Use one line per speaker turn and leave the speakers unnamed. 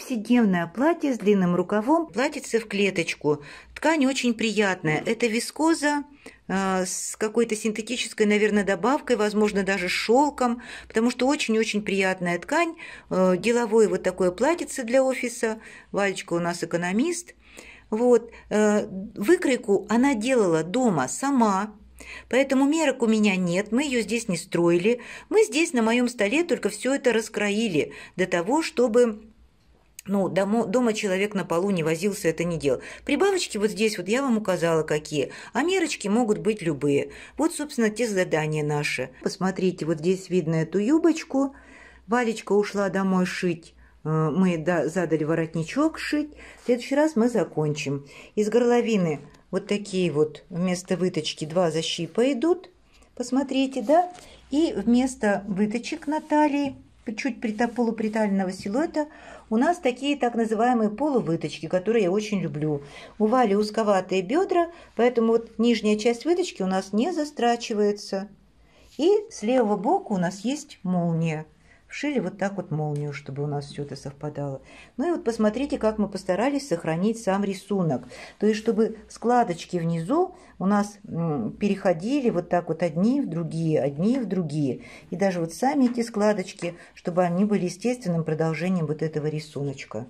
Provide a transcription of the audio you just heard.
повседневное платье с длинным рукавом, платьице в клеточку. Ткань очень приятная. Это вискоза э, с какой-то синтетической, наверное, добавкой, возможно, даже шелком, потому что очень-очень приятная ткань. Э, деловое вот такое платьице для офиса. Валечка у нас экономист. Вот. Э, выкройку она делала дома сама, Поэтому мерок у меня нет, мы ее здесь не строили. Мы здесь на моем столе только все это раскроили для того, чтобы ну, дома, дома человек на полу не возился, это не делал. Прибавочки вот здесь вот я вам указала какие, а мерочки могут быть любые. Вот, собственно, те задания наши. Посмотрите, вот здесь видно эту юбочку. Валечка ушла домой шить. Э, мы задали воротничок шить. В следующий раз мы закончим. Из горловины вот такие вот вместо выточки два защипа идут. Посмотрите, да? И вместо выточек на талии чуть прита, полупритального силуэта, у нас такие так называемые полувыточки, которые я очень люблю. У Вали узковатые бедра, поэтому вот нижняя часть выточки у нас не застрачивается. И с левого боку у нас есть молния. Вшили вот так вот молнию, чтобы у нас все это совпадало. Ну и вот посмотрите, как мы постарались сохранить сам рисунок. То есть, чтобы складочки внизу у нас переходили вот так вот одни в другие, одни в другие. И даже вот сами эти складочки, чтобы они были естественным продолжением вот этого рисуночка.